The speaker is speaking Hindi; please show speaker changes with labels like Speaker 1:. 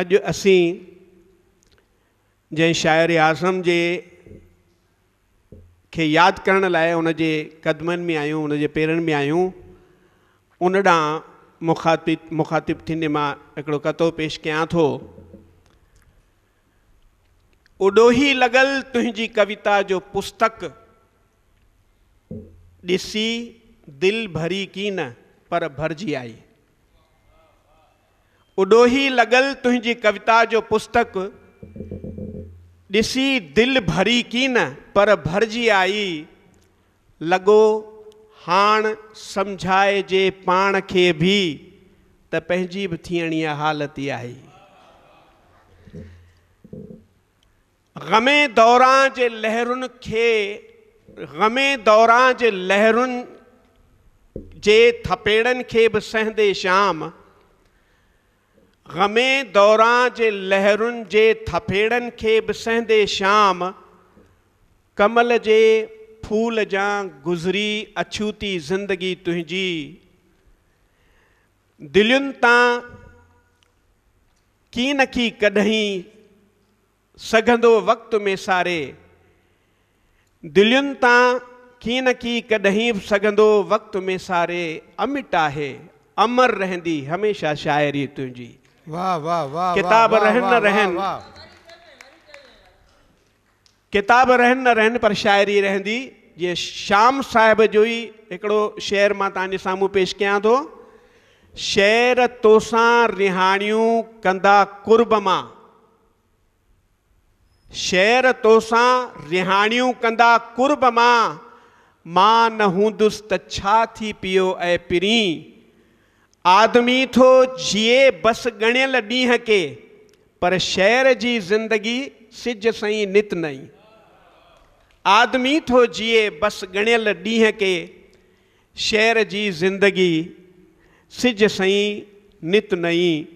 Speaker 1: अज असीं जै शायर आज़म के खे याद कर कदम में आयु उन पेर में आहियूं उन मुखातिब मुखातिब थींदे मां कतो पेश कयां थो उॾोही लगल तुझी कविता जो पुस्तक दिसी दिल भरी की न पर भरिजी आई उडोही लगल तुझी कविता जो पुस्तक ॾिसी दिल भरी की न पर भरिजी आई लॻो हाण सम्झाए जे पाण खे बि त पंहिंजी थियणी हालत ई आहे ग़मे दौरान जे लहरुनि के ग़मे दौरान जे लहरुनि जे थपेड़न के भी सहंदे श्याम गमे दौरान जे लहरुन जे थफेड़न के भी सहंदे शाम कमल जे फूल जा गुज़री अछूती ज़िंदगी तुझी दिलियुनि ता की न की सघंदो वक़्त में सारे दिलियुनि ता की न की सघंदो वक़्त में सारे अमिट है अमर रहंदी हमेशा शायरी तुझी किताब रहन न रहन किताब रहन न रहन पर शायरी रहंदी ये श्याम साहब जो ही हिकिड़ो शेर मां तव्हांजे सामू पेश किया तो शेर तोसा रिहाणियों कंदा कुर्ब मां शेर तोसा रिहाणियों कंदा कुर्ब मां मां न हूंदुसि त छा थी पियो ए पिरी आदमी थो जिए बस गणियल ॾींहं के पर शहर जी ज़िंदगी सिज सही नित नई आदमी थो जिए बस गणियल ॾींहं के शहर जी ज़िंदगी सिज सही नित नई